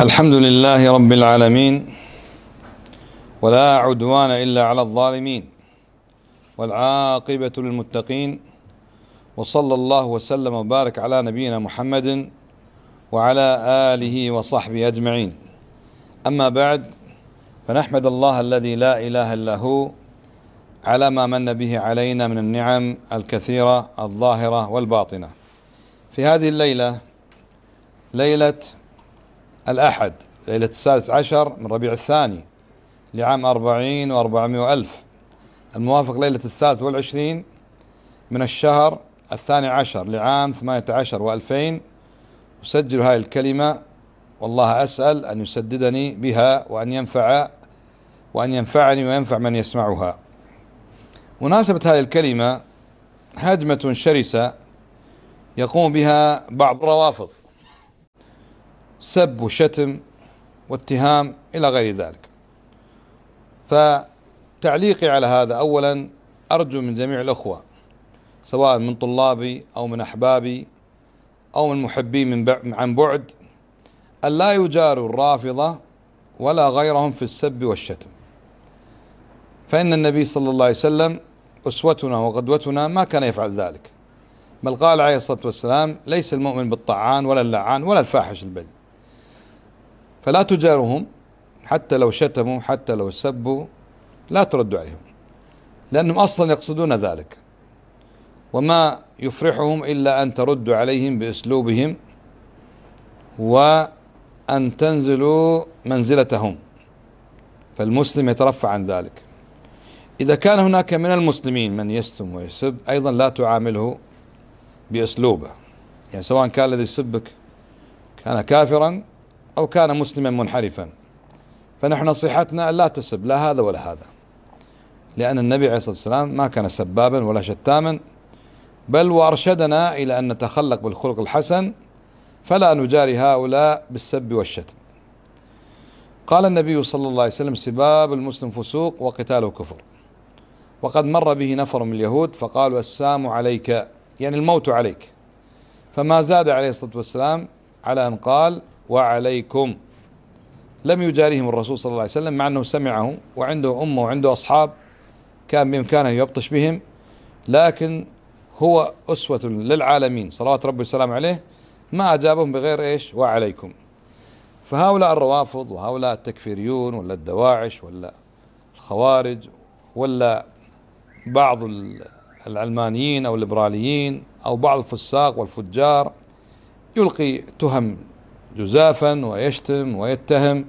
الحمد لله رب العالمين ولا عدوان إلا على الظالمين والعاقبة للمتقين وصلى الله وسلم وبارك على نبينا محمد وعلى آله وصحبه أجمعين أما بعد فنحمد الله الذي لا إله إلا هو على ما من به علينا من النعم الكثيرة الظاهرة والباطنة في هذه الليلة ليلة الأحد ليلة السادس عشر من ربيع الثاني لعام أربعين وأربعمائة ألف الموافق ليلة الثالث والعشرين من الشهر الثاني عشر لعام ثمانية عشر وألفين أسجل هاي الكلمة والله أسأل أن يسددني بها وأن ينفع وأن ينفعني وينفع من يسمعها مناسبة هذه الكلمة هجمة شرسة يقوم بها بعض الروافض سب وشتم واتهام إلى غير ذلك فتعليقي على هذا أولا أرجو من جميع الأخوة سواء من طلابي أو من أحبابي أو من محبي من عن بعد أن لا يجاروا الرافضة ولا غيرهم في السب والشتم فإن النبي صلى الله عليه وسلم أسوتنا وقدوتنا ما كان يفعل ذلك بل قال عليه الصلاة والسلام ليس المؤمن بالطعان ولا اللعان ولا الفاحش البذل فلا تجارهم حتى لو شتموا حتى لو سبوا لا ترد عليهم لأنهم أصلا يقصدون ذلك وما يفرحهم إلا أن تردوا عليهم بأسلوبهم وأن تنزلوا منزلتهم فالمسلم يترفع عن ذلك إذا كان هناك من المسلمين من يشتم ويسب أيضا لا تعامله بأسلوبه يعني سواء كان الذي يسبك كان كافرا أو كان مسلما منحرفا فنحن نصيحتنا أن لا تسب لا هذا ولا هذا لأن النبي عليه الصلاة والسلام ما كان سبابا ولا شتاما بل وأرشدنا إلى أن نتخلق بالخلق الحسن فلا نجاري هؤلاء بالسب والشتم قال النبي صلى الله عليه وسلم سباب المسلم فسوق وقتاله كفر وقد مر به نفر من اليهود فقالوا السام عليك يعني الموت عليك فما زاد عليه الصلاة والسلام على أن قال وعليكم لم يجاريهم الرسول صلى الله عليه وسلم مع أنه سمعه وعنده أمه وعنده أصحاب كان بإمكانه يبطش بهم لكن هو أسوة للعالمين صلوات ربي السلام عليه ما أجابهم بغير إيش وعليكم فهؤلاء الروافض وهؤلاء التكفيريون ولا الدواعش ولا الخوارج ولا بعض العلمانيين أو الليبراليين أو بعض الفساق والفجار يلقي تهم جزافا ويشتم ويتهم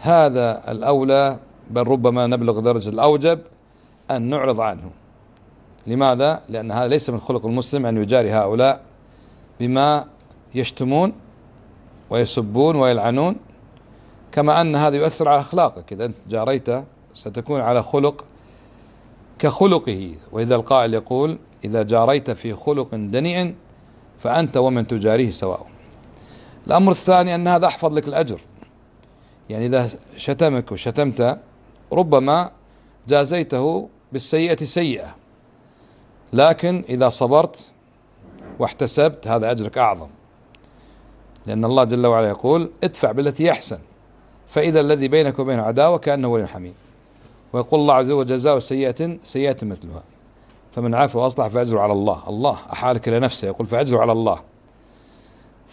هذا الأولى بل ربما نبلغ درجة الأوجب أن نعرض عنه لماذا؟ لأن هذا ليس من خلق المسلم أن يجاري هؤلاء بما يشتمون ويسبون ويلعنون كما أن هذا يؤثر على أخلاقك إذا أنت جاريت ستكون على خلق كخلقه وإذا القائل يقول إذا جاريت في خلق دنيء فأنت ومن تجاريه سواء الأمر الثاني أن هذا أحفظ لك الأجر يعني إذا شتمك وشتمت ربما جازيته بالسيئة سيئة لكن إذا صبرت واحتسبت هذا أجرك أعظم لأن الله جل وعلا يقول ادفع بالتي أحسن فإذا الذي بينك وبينه عداوة كأنه ولي حميد ويقول الله عز وجل جزاء سيئة سيئة مثلها فمن عفى وأصلح فأجره على الله الله أحالك إلى نفسه يقول فأجره على الله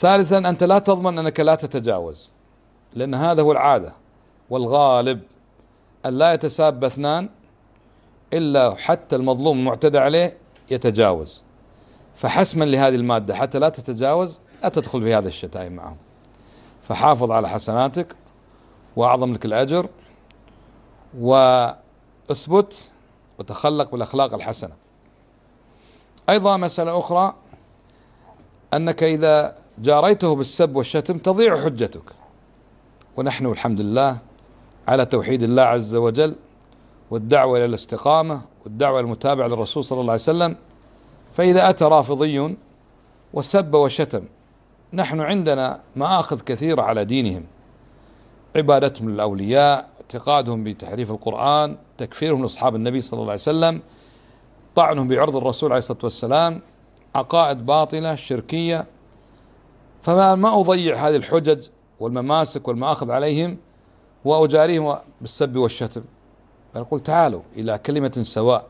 ثالثا أنت لا تضمن أنك لا تتجاوز لأن هذا هو العادة والغالب أن لا يتساب اثنان إلا حتى المظلوم المعتدى عليه يتجاوز فحسما لهذه المادة حتى لا تتجاوز لا تدخل في هذا الشتائم معهم فحافظ على حسناتك وأعظم لك الأجر واثبت وتخلق بالأخلاق الحسنة أيضا مسألة أخرى أنك إذا جاريته بالسب والشتم تضيع حجتك ونحن الحمد لله على توحيد الله عز وجل والدعوة إلى الاستقامة والدعوة المتابعة للرسول صلى الله عليه وسلم فإذا أتى رافضي وسب وشتم نحن عندنا مآخذ كثيرة على دينهم عبادتهم للأولياء اعتقادهم بتحريف القرآن تكفيرهم لأصحاب النبي صلى الله عليه وسلم طعنهم بعرض الرسول عليه الصلاة والسلام عقائد باطلة شركية فما ما اضيع هذه الحجج والمماسك والماخذ عليهم واجاريهم بالسب والشتم بل قل تعالوا الى كلمه سواء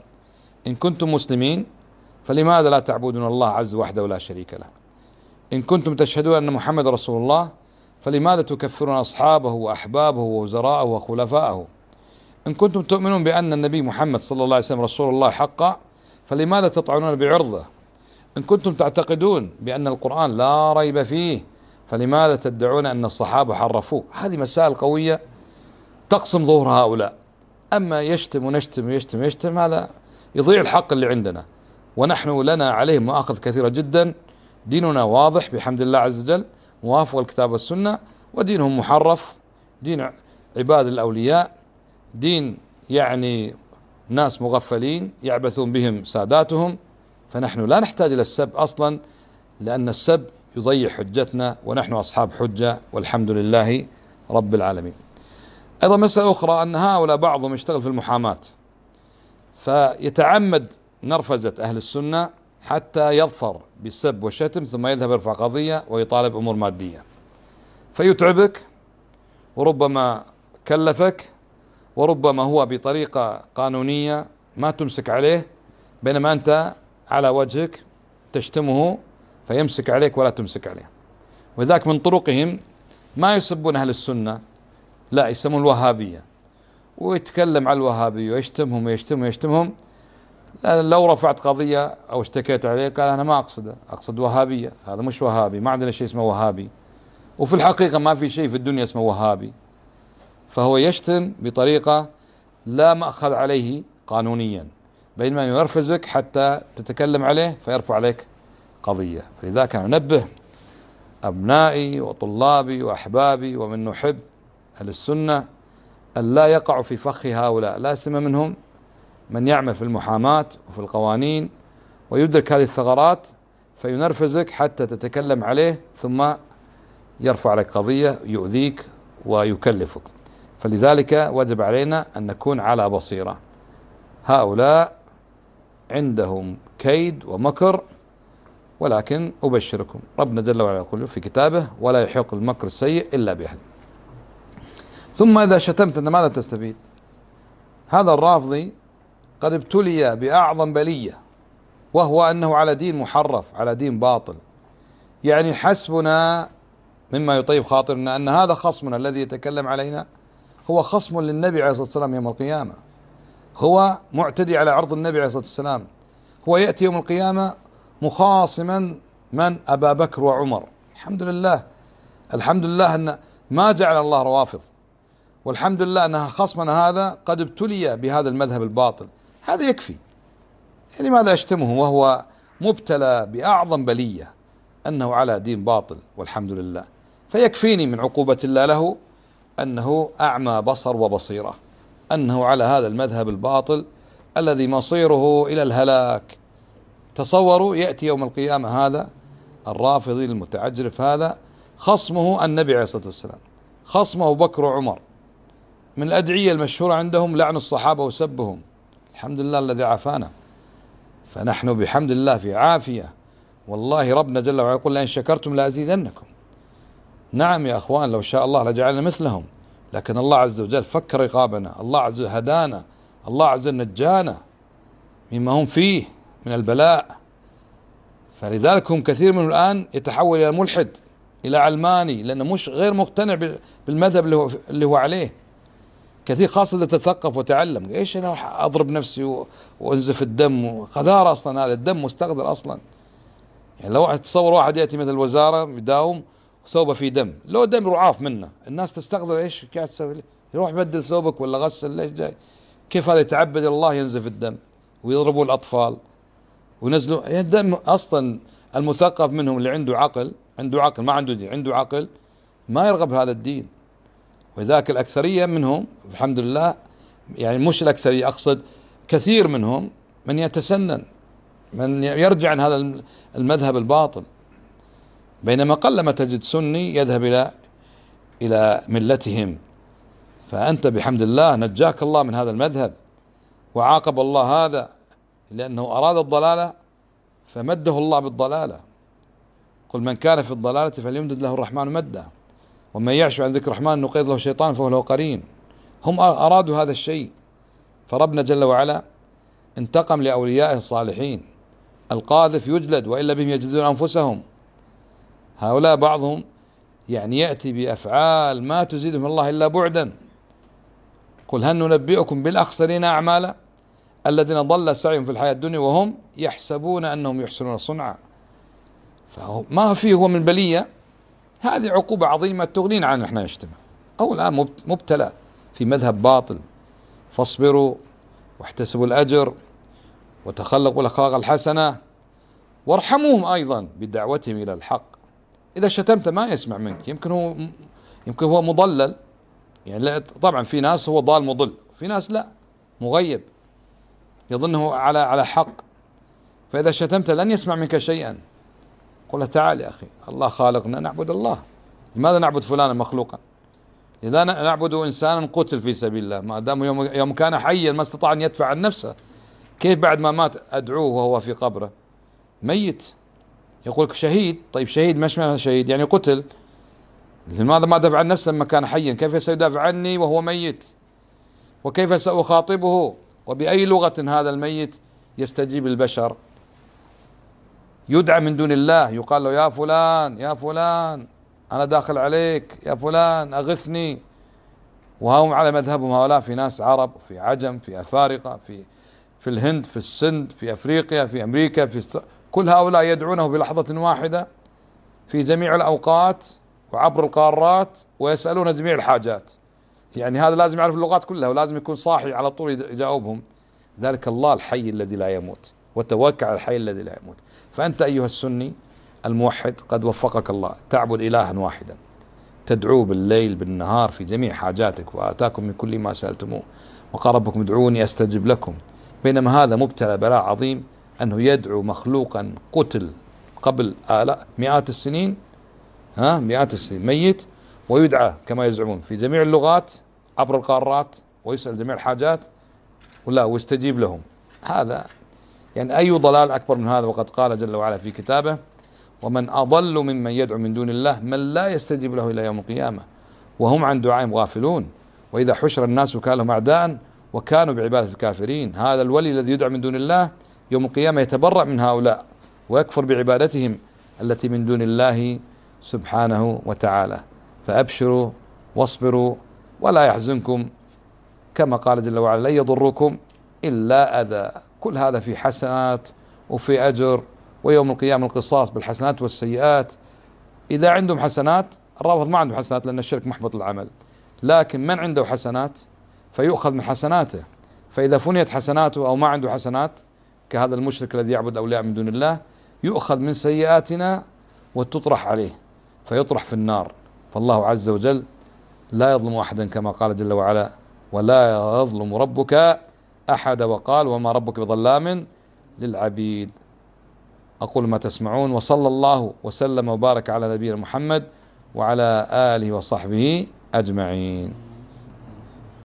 ان كنتم مسلمين فلماذا لا تعبدون الله عز وحده ولا شريك له ان كنتم تشهدون ان محمد رسول الله فلماذا تكفرون اصحابه واحبابه ووزراءه وخلفائه ان كنتم تؤمنون بان النبي محمد صلى الله عليه وسلم رسول الله حقا فلماذا تطعنون بعرضه إن كنتم تعتقدون بأن القرآن لا ريب فيه فلماذا تدعون أن الصحابة حرفوه هذه مسائل قوية تقسم ظهور هؤلاء أما يشتم ونشتم ويشتم ويشتم هذا يضيع الحق اللي عندنا ونحن لنا عليه مآخذ كثيرة جدا ديننا واضح بحمد الله عز وجل موافق الكتاب والسنة ودينهم محرف دين عباد الأولياء دين يعني ناس مغفلين يعبثون بهم ساداتهم فنحن لا نحتاج إلى السب أصلا لأن السب يضيع حجتنا ونحن أصحاب حجة والحمد لله رب العالمين أيضا مسألة أخرى أن هؤلاء بعضهم يشتغل في المحاماة فيتعمد نرفزة أهل السنة حتى يظفر بالسب والشتم ثم يذهب يرفع قضية ويطالب أمور مادية فيتعبك وربما كلفك وربما هو بطريقة قانونية ما تمسك عليه بينما أنت على وجهك تشتمه فيمسك عليك ولا تمسك عليه وذاك من طرقهم ما يسبون أهل السنة لا يسمون الوهابية ويتكلم على الوهابية ويشتمهم ويشتمهم ويشتمهم لو رفعت قضية أو اشتكيت عليه قال أنا ما أقصده أقصد وهابية هذا مش وهابي ما عندنا شيء اسمه وهابي وفي الحقيقة ما في شيء في الدنيا اسمه وهابي فهو يشتم بطريقة لا مأخذ عليه قانونيا بينما ينرفزك حتى تتكلم عليه فيرفع عليك قضية فلذلك أنا أنبه أبنائي وطلابي وأحبابي ومن نحب أهل السنة أن لا يقعوا في فخ هؤلاء لا سيما منهم من يعمل في المحاماة وفي القوانين ويدرك هذه الثغرات فينرفزك حتى تتكلم عليه ثم يرفع لك قضية يؤذيك ويكلفك فلذلك وجب علينا أن نكون على بصيرة هؤلاء عندهم كيد ومكر ولكن أبشركم ربنا جل وعلا يقول في كتابه ولا يحق المكر السيء إلا بأهله ثم إذا شتمت أنت ماذا تستفيد هذا الرافضي قد ابتلي بأعظم بلية وهو أنه على دين محرف على دين باطل يعني حسبنا مما يطيب خاطرنا أن هذا خصمنا الذي يتكلم علينا هو خصم للنبي عليه الصلاة والسلام يوم القيامة هو معتدي على عرض النبي عليه الصلاة والسلام هو يأتي يوم القيامة مخاصما من أبا بكر وعمر الحمد لله الحمد لله أن ما جعل الله روافض والحمد لله أن خصمنا هذا قد ابتلي بهذا المذهب الباطل هذا يكفي لماذا يعني أشتمه وهو مبتلى بأعظم بلية أنه على دين باطل والحمد لله فيكفيني من عقوبة الله له أنه أعمى بصر وبصيره أنه على هذا المذهب الباطل الذي مصيره إلى الهلاك تصوروا يأتي يوم القيامة هذا الرافضي المتعجرف هذا خصمه النبي عليه الصلاة والسلام خصمه بكر وعمر من الأدعية المشهورة عندهم لعن الصحابة وسبهم الحمد لله الذي عافانا فنحن بحمد الله في عافية والله ربنا جل وعلا يقول لئن شكرتم لأزيدنكم نعم يا أخوان لو شاء الله لجعلنا مثلهم لكن الله عز وجل فك رقابنا الله عز وجل هدانا الله عز وجل نجانا مما هم فيه من البلاء فلذلك هم كثير منهم الآن يتحول إلى ملحد إلى علماني لأنه مش غير مقتنع بالمذهب اللي هو, اللي هو عليه كثير خاصة إذا تثقف وتعلم إيش أنا أضرب نفسي وأنزف الدم قذارة أصلا هذا الدم مستقدر أصلا يعني لو تصور واحد يأتي مثل الوزارة يداوم ثوبه فيه دم لو دم رعاف منه الناس تستغرب ايش قاعد تسوي يروح بدل ثوبك ولا غسل ليش جاي كيف هذا يتعبد الله ينزف الدم ويضربوا الاطفال ونزلوا الدم اصلا المثقف منهم اللي عنده عقل عنده عقل ما عنده دين عنده عقل ما يرغب هذا الدين وذاك الاكثريه منهم الحمد لله يعني مش الاكثريه اقصد كثير منهم من يتسنن من يرجع عن هذا المذهب الباطل بينما قلما تجد سني يذهب إلى إلى ملتهم فأنت بحمد الله نجاك الله من هذا المذهب وعاقب الله هذا لأنه أراد الضلالة فمده الله بالضلالة قل من كان في الضلالة فليمدد له الرحمن مدا ومن يعش عن ذكر الرحمن نقيض له شيطان فهو له قرين هم أرادوا هذا الشيء فربنا جل وعلا انتقم لأوليائه الصالحين القاذف يجلد وإلا بهم يجلدون أنفسهم هؤلاء بعضهم يعني يأتي بأفعال ما تزيدهم الله إلا بعدا قل هل ننبئكم بالأخسرين أعمالا الذين ضل سعيهم في الحياة الدنيا وهم يحسبون أنهم يحسنون صنعا فما فيه هو من بلية هذه عقوبة عظيمة تغنينا عن احنا نجتمع أو الآن مبتلى في مذهب باطل فاصبروا واحتسبوا الأجر وتخلقوا الأخلاق الحسنة وارحموهم أيضا بدعوتهم إلى الحق إذا شتمته ما يسمع منك يمكن هو يمكن هو مضلل يعني لا طبعا في ناس هو ضال مضل في ناس لا مغيب يظنه على على حق فإذا شتمته لن يسمع منك شيئا قل تعال يا أخي الله خالقنا نعبد الله لماذا نعبد فلانا مخلوقا لذا نعبد إنسانا قتل في سبيل الله ما دام يوم, يوم كان حيا ما استطاع أن يدفع عن نفسه كيف بعد ما مات أدعوه وهو في قبره ميت يقول لك شهيد طيب شهيد ما معنى شهيد يعني قتل لماذا ما دفع عن نفسه لما كان حيا كيف سيدافع عني وهو ميت وكيف سأخاطبه وبأي لغة هذا الميت يستجيب البشر يدعى من دون الله يقال له يا فلان يا فلان أنا داخل عليك يا فلان أغثني وهم على مذهبهم هؤلاء في ناس عرب في عجم في أفارقة في في الهند في السند في أفريقيا في أمريكا في كل هؤلاء يدعونه بلحظة واحدة في جميع الأوقات وعبر القارات ويسألون جميع الحاجات يعني هذا لازم يعرف اللغات كلها ولازم يكون صاحي على طول يجاوبهم ذلك الله الحي الذي لا يموت وتوكل على الحي الذي لا يموت فأنت أيها السني الموحد قد وفقك الله تعبد إلها واحدا تدعوه بالليل بالنهار في جميع حاجاتك وآتاكم من كل ما سألتموه وقال ربكم ادعوني أستجب لكم بينما هذا مبتلى بلاء عظيم أنه يدعو مخلوقا قتل قبل آلاء مئات السنين ها مئات السنين ميت ويدعى كما يزعمون في جميع اللغات عبر القارات ويسأل جميع الحاجات ولا ويستجيب لهم هذا يعني أي ضلال أكبر من هذا وقد قال جل وعلا في كتابه ومن أضل ممن يدعو من دون الله من لا يستجيب له إلى يوم القيامة وهم عن دعائهم غافلون وإذا حشر الناس كان لهم أعداء وكانوا بعبادة الكافرين هذا الولي الذي يدعو من دون الله يوم القيامة يتبرأ من هؤلاء ويكفر بعبادتهم التي من دون الله سبحانه وتعالى فأبشروا واصبروا ولا يحزنكم كما قال جل وعلا لن يضركم إلا أذى كل هذا في حسنات وفي أجر ويوم القيامة القصاص بالحسنات والسيئات إذا عندهم حسنات الرافض ما عنده حسنات لأن الشرك محبط العمل لكن من عنده حسنات فيؤخذ من حسناته فإذا فنيت حسناته أو ما عنده حسنات كهذا المشرك الذي يعبد أولياء من دون الله يؤخذ من سيئاتنا وتطرح عليه فيطرح في النار فالله عز وجل لا يظلم أحدا كما قال جل وعلا ولا يظلم ربك أحد وقال وما ربك بظلام للعبيد أقول ما تسمعون وصلى الله وسلم وبارك على نبينا محمد وعلى آله وصحبه أجمعين